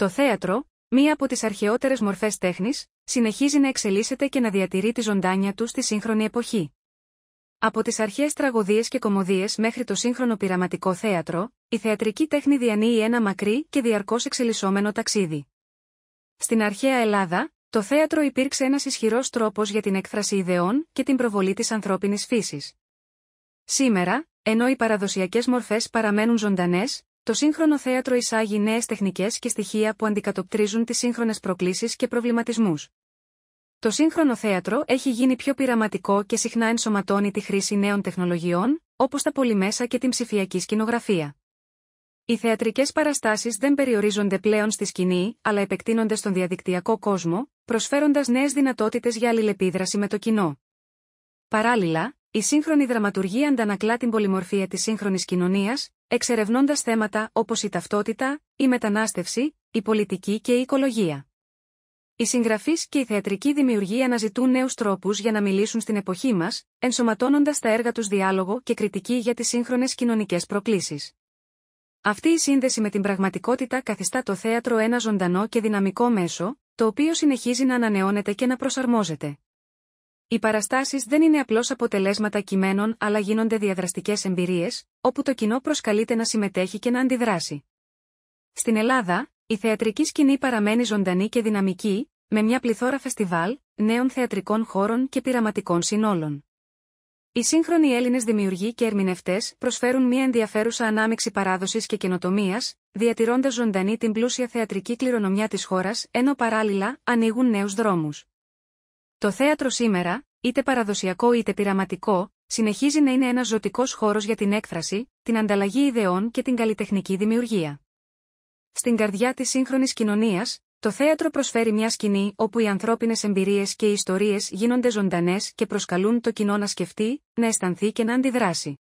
Το θέατρο, μία από τις αρχαιότερες μορφές τέχνης, συνεχίζει να εξελίσσεται και να διατηρεί τη ζωντάνια του στη σύγχρονη εποχή. Από τις αρχαίες τραγωδίες και κομμωδίες μέχρι το σύγχρονο πειραματικό θέατρο, η θεατρική τέχνη διανύει ένα μακρύ και διαρκώς εξελισσόμενο ταξίδι. Στην αρχαία Ελλάδα, το θέατρο υπήρξε ένας ισχυρός τρόπος για την έκφραση ιδεών και την προβολή της ανθρώπινης φύσης. Σήμερα, ενώ οι παραδοσιακές μορφές παραμένουν ζωντανές, το σύγχρονο θέατρο εισάγει νέες τεχνικές και στοιχεία που αντικατοπτρίζουν τις σύγχρονες προκλήσεις και προβληματισμούς. Το σύγχρονο θέατρο έχει γίνει πιο πειραματικό και συχνά ενσωματώνει τη χρήση νέων τεχνολογιών, όπως τα πολυμέσα και την ψηφιακή σκηνογραφία. Οι θεατρικές παραστάσεις δεν περιορίζονται πλέον στη σκηνή, αλλά επεκτείνονται στον διαδικτυακό κόσμο, προσφέροντας νέες δυνατότητες για αλληλεπίδραση με το κοινό. Παράλληλα, η σύγχρονη δραματουργία αντανακλά την πολυμορφία της σύγχρονης κοινωνίας, εξερευνώντας θέματα όπως η ταυτότητα, η μετανάστευση, η πολιτική και η οικολογία. Οι συγγραφείς και η θεατρική δημιουργία αναζητούν νέους τρόπους για να μιλήσουν στην εποχή μας, ενσωματώνοντας τα έργα τους διάλογο και κριτική για τις σύγχρονες κοινωνικές προκλήσεις. Αυτή η σύνδεση με την πραγματικότητα καθιστά το θέατρο ένα ζωντανό και δυναμικό μέσο, το οποίο συνεχίζει να ανανεώνεται και να προσαρμόζεται. Οι παραστάσεις δεν είναι απλώς αποτελέσματα κειμένων αλλά γίνονται διαδραστικές εμπειρίες, όπου το κοινό προσκαλείται να συμμετέχει και να αντιδράσει. Στην Ελλάδα, η θεατρική σκηνή παραμένει ζωντανή και δυναμική, με μια πληθώρα φεστιβάλ, νέων θεατρικών χώρων και πειραματικών συνόλων. Οι σύγχρονοι Έλληνες δημιουργοί και ερμηνευτές προσφέρουν μια ενδιαφέρουσα ανάμειξη παράδοσης και καινοτομίας, διατηρώντας ζωντανή την πλούσια θεατρική κληρονομιά της χώρας, ενώ παράλληλα ανοίγουν νέους δρόμους. Το θέατρο σήμερα, είτε παραδοσιακό είτε πειραματικό, συνεχίζει να είναι ένας ζωτικός χώρος για την έκφραση, την ανταλλαγή ιδεών και την καλλιτεχνική δημιουργία. Στην καρδιά της σύγχρονης κοινωνίας, το θέατρο προσφέρει μια σκηνή όπου οι ανθρώπινες εμπειρίες και οι ιστορίες γίνονται ζωντανές και προσκαλούν το κοινό να σκεφτεί, να αισθανθεί και να αντιδράσει.